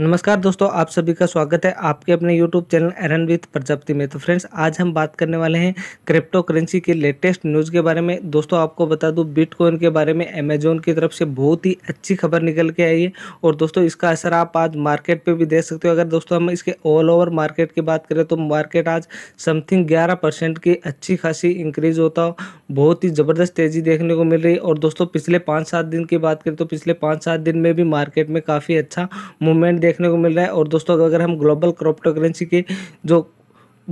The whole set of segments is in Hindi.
नमस्कार दोस्तों आप सभी का स्वागत है आपके अपने YouTube channel Aaran with Prajapati में तो फ्रेंड्स आज हम बात करने वाले हैं क्रिप्टो करेंसी के लेटेस्ट न्यूज़ के बारे में दोस्तों आपको बता दूं बिटकॉइन के बारे में अमेजोन की तरफ से बहुत ही अच्छी खबर निकल के आई है और दोस्तों इसका असर आप आज मार्केट पर भी देख सकते हो अगर दोस्तों हम इसके ऑल ओवर मार्केट की बात करें तो मार्केट आज समथिंग ग्यारह की अच्छी खासी इंक्रीज होता हो बहुत ही ज़बरदस्त तेज़ी देखने को मिल रही है और दोस्तों पिछले पाँच सात दिन की बात करें तो पिछले पाँच सात दिन में भी मार्केट में काफ़ी अच्छा मूवमेंट देखने को मिल रहा है और दोस्तों अगर हम ग्लोबल क्रिप्टो करेंसी की जो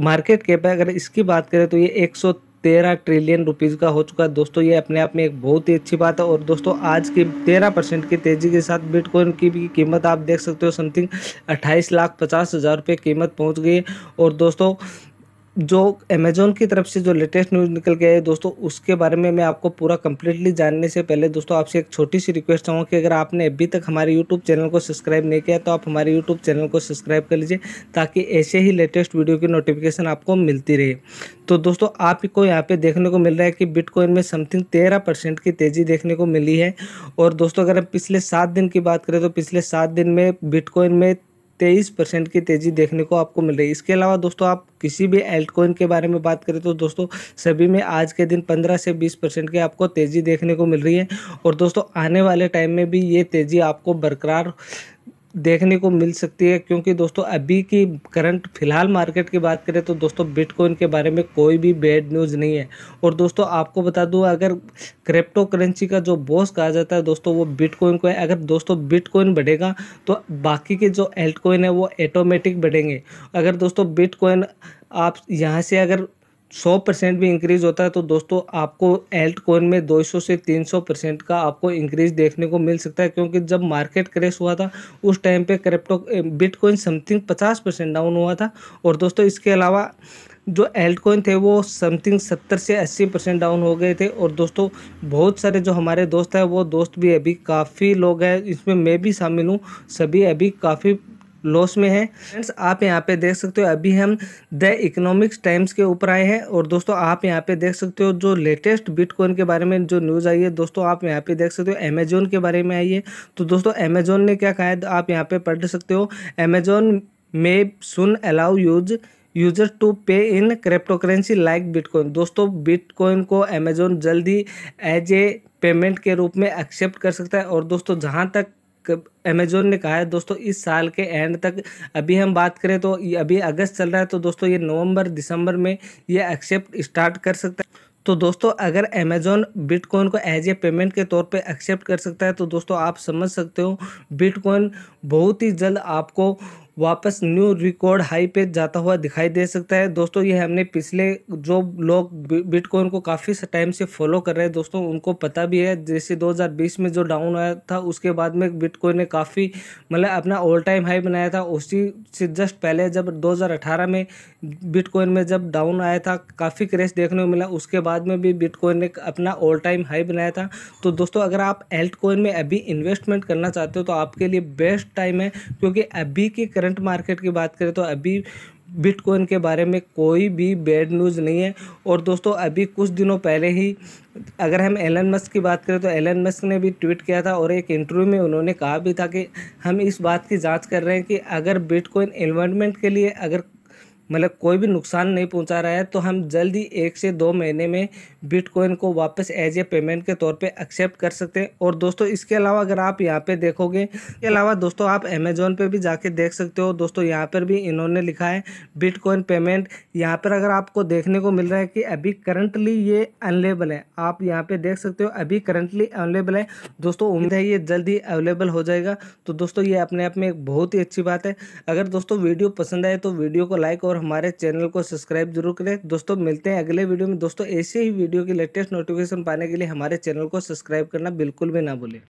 मार्केट कैप है अगर इसकी बात करें तो ये एक तेरह ट्रिलियन रुपीस का हो चुका है दोस्तों ये अपने आप में एक बहुत ही अच्छी बात है और दोस्तों आज की तेरह परसेंट की तेजी के साथ बिटकॉइन की भी कीमत आप देख सकते हो समथिंग अट्ठाईस लाख पचास हज़ार रुपये कीमत पहुंच गई है और दोस्तों जो अमेजोन की तरफ से जो लेटेस्ट न्यूज़ निकल गया है दोस्तों उसके बारे में मैं आपको पूरा कम्प्लीटली जानने से पहले दोस्तों आपसे एक छोटी सी रिक्वेस्ट चाहूँ कि अगर आपने अभी तक हमारे यूट्यूब चैनल को सब्सक्राइब नहीं किया तो आप हमारे यूट्यूब चैनल को सब्सक्राइब कर लीजिए ताकि ऐसे ही लेटेस्ट वीडियो की नोटिफिकेशन आपको मिलती रहे तो दोस्तों आपको यहाँ पर देखने को मिल रहा है कि बिटकॉइन में समथिंग तेरह परसेंट की तेज़ी देखने को मिली है और दोस्तों अगर हम पिछले सात दिन की बात करें तो पिछले सात दिन में बिटकॉइन में तेईस परसेंट की तेज़ी देखने को आपको मिल रही है इसके अलावा दोस्तों आप किसी भी एल्टकोइन के बारे में बात करें तो दोस्तों सभी में आज के दिन पंद्रह से बीस परसेंट की आपको तेज़ी देखने को मिल रही है और दोस्तों आने वाले टाइम में भी ये तेज़ी आपको बरकरार देखने को मिल सकती है क्योंकि दोस्तों अभी की करंट फिलहाल मार्केट की बात करें तो दोस्तों बिटकॉइन के बारे में कोई भी बैड न्यूज़ नहीं है और दोस्तों आपको बता दूं अगर क्रिप्टो करेंसी का जो बॉस कहा जाता है दोस्तों वो बिटकॉइन को है अगर दोस्तों बिटकॉइन बढ़ेगा तो बाकी के जो एल्टकॉइन है वो ऑटोमेटिक बढ़ेंगे अगर दोस्तों बिटकॉइन आप यहाँ से अगर सौ परसेंट भी इंक्रीज होता है तो दोस्तों आपको एल्ट कोइन में 200 से 300 परसेंट का आपको इंक्रीज देखने को मिल सकता है क्योंकि जब मार्केट क्रेश हुआ था उस टाइम पे crypto bitcoin something 50 percent down हुआ था और दोस्तों इसके अलावा जो एल्ट कोइन थे वो समथिंग 70 से 80 परसेंट डाउन हो गए थे और दोस्तों बहुत सारे जो हमारे दोस्त हैं वो दोस्त भी अभी काफ़ी लोग हैं इसमें मैं भी शामिल हूँ सभी अभी काफ़ी लॉस में है फ्रेंड्स आप यहाँ पे देख सकते हो अभी हम द इकोनॉमिक्स टाइम्स के ऊपर आए हैं और दोस्तों आप यहाँ पे देख सकते हो जो लेटेस्ट बिटकॉइन के बारे में जो न्यूज़ आई है दोस्तों आप यहाँ पे देख सकते हो अमेजोन के बारे में आई है तो दोस्तों अमेजोन ने क्या कहा है तो आप यहाँ पे पढ़ सकते हो Amazon may soon allow use user to pay in crypto currency like bitcoin दोस्तों बिटकॉइन को अमेजोन जल्दी एज ए पेमेंट के रूप में एक्सेप्ट कर सकता है और दोस्तों जहाँ तक अमेजोन ने कहा है दोस्तों इस साल के एंड तक अभी हम बात करें तो अभी अगस्त चल रहा है तो दोस्तों ये नवंबर दिसंबर में ये एक्सेप्ट स्टार्ट कर सकता है तो दोस्तों अगर अमेजोन बिटकॉइन को एज ए पेमेंट के तौर पे एक्सेप्ट कर सकता है तो दोस्तों आप समझ सकते हो बिटकॉइन बहुत ही जल्द आपको वापस न्यू रिकॉर्ड हाई पे जाता हुआ दिखाई दे सकता है दोस्तों ये हमने पिछले जो लोग बिटकॉइन को काफ़ी टाइम से फॉलो कर रहे हैं दोस्तों उनको पता भी है जैसे 2020 में जो डाउन आया था उसके बाद में बिटकॉइन ने काफ़ी मतलब अपना ऑल टाइम हाई बनाया था उसी से जस्ट पहले जब 2018 में बिटकॉइन में जब डाउन आया था काफ़ी क्रेश देखने को मिला उसके बाद में भी बिटकॉइन ने अपना ऑल टाइम हाई बनाया था तो दोस्तों अगर आप एल्टकॉइन में अभी इन्वेस्टमेंट करना चाहते हो तो आपके लिए बेस्ट टाइम है क्योंकि अभी की करंट मार्केट की बात करें तो अभी बिटकॉइन के बारे में कोई भी बैड न्यूज़ नहीं है और दोस्तों अभी कुछ दिनों पहले ही अगर हम एलन मस्क की बात करें तो एलन मस्क ने भी ट्वीट किया था और एक इंटरव्यू में उन्होंने कहा भी था कि हम इस बात की जांच कर रहे हैं कि अगर बिटकॉइन इन्वेस्टमेंट के लिए अगर मतलब कोई भी नुकसान नहीं पहुंचा रहा है तो हम जल्द ही एक से दो महीने में बिटकॉइन को वापस एज ए पेमेंट के तौर पे एक्सेप्ट कर सकते हैं और दोस्तों इसके अलावा अगर आप यहाँ पे देखोगे इसके अलावा दोस्तों आप अमेजोन पे भी जाके देख सकते हो दोस्तों यहाँ पर भी इन्होंने लिखा है बिटकॉइन पेमेंट यहाँ पर अगर आपको देखने को मिल रहा है कि अभी करंटली ये अनलेबल है आप यहाँ पर देख सकते हो अभी करंटली अवेलेबल है दोस्तों उम्मीद है ये जल्द ही अवेलेबल हो जाएगा तो दोस्तों ये अपने आप में एक बहुत ही अच्छी बात है अगर दोस्तों वीडियो पसंद आए तो वीडियो को लाइक और और हमारे चैनल को सब्सक्राइब जरूर करें दोस्तों मिलते हैं अगले वीडियो में दोस्तों ऐसे ही वीडियो की लेटेस्ट नोटिफिकेशन पाने के लिए हमारे चैनल को सब्सक्राइब करना बिल्कुल भी ना भूलें